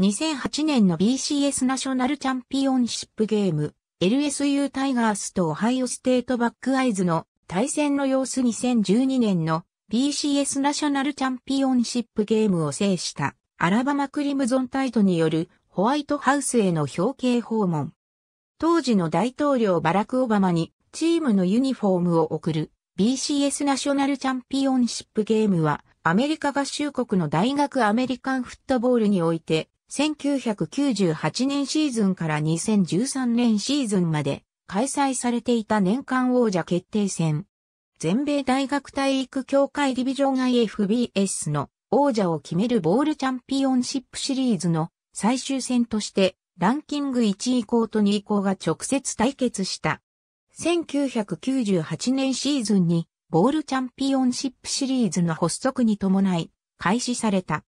2008年の BCS ナショナルチャンピオンシップゲーム、LSU タイガースとオハイオステートバックアイズの対戦の様子2012年の BCS ナショナルチャンピオンシップゲームを制したアラバマクリムゾンタイトによるホワイトハウスへの表敬訪問。当時の大統領バラク・オバマにチームのユニフォームを送る BCS ナショナルチャンピオンシップゲームはアメリカ合衆国の大学アメリカンフットボールにおいて1998年シーズンから2013年シーズンまで開催されていた年間王者決定戦。全米大学体育協会ディビジョン IFBS の王者を決めるボールチャンピオンシップシリーズの最終戦としてランキング1位校と2位校が直接対決した。1998年シーズンにボールチャンピオンシップシリーズの発足に伴い開始された。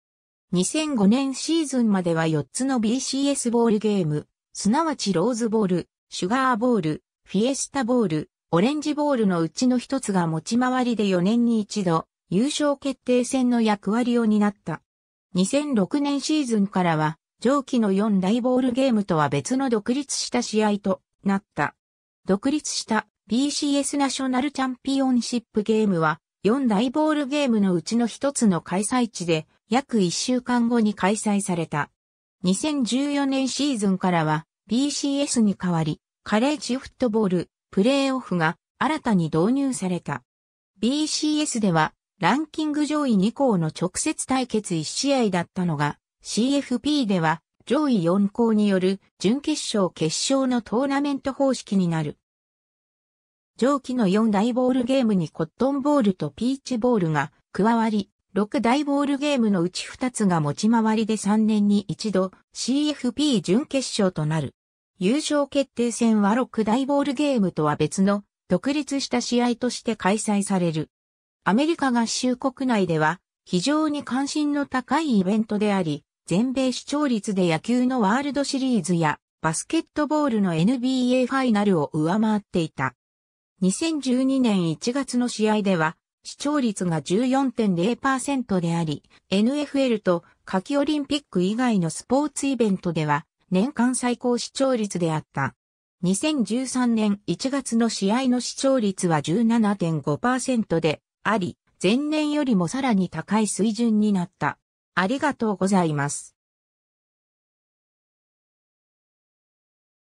2005年シーズンまでは4つの BCS ボールゲーム、すなわちローズボール、シュガーボール、フィエスタボール、オレンジボールのうちの一つが持ち回りで4年に一度、優勝決定戦の役割を担った。2006年シーズンからは、上記の4大ボールゲームとは別の独立した試合となった。独立した BCS ナショナルチャンピオンシップゲームは、4大ボールゲームのうちの一つの開催地で、約1週間後に開催された。2014年シーズンからは BCS に代わり、カレッジフットボール、プレーオフが新たに導入された。BCS では、ランキング上位2校の直接対決1試合だったのが、CFP では、上位4校による準決勝決勝のトーナメント方式になる。上記の4大ボールゲームにコットンボールとピーチボールが加わり、6大ボールゲームのうち2つが持ち回りで3年に一度 CFP 準決勝となる。優勝決定戦は6大ボールゲームとは別の独立した試合として開催される。アメリカ合衆国内では非常に関心の高いイベントであり、全米視聴率で野球のワールドシリーズやバスケットボールの NBA ファイナルを上回っていた。2012年1月の試合では視聴率が14.0%であり、NFL と夏季オリンピック以外のスポーツイベントでは年間最高視聴率であった。2013年1月の試合の視聴率は17.5%であり、前年よりもさらに高い水準になった。ありがとうございます。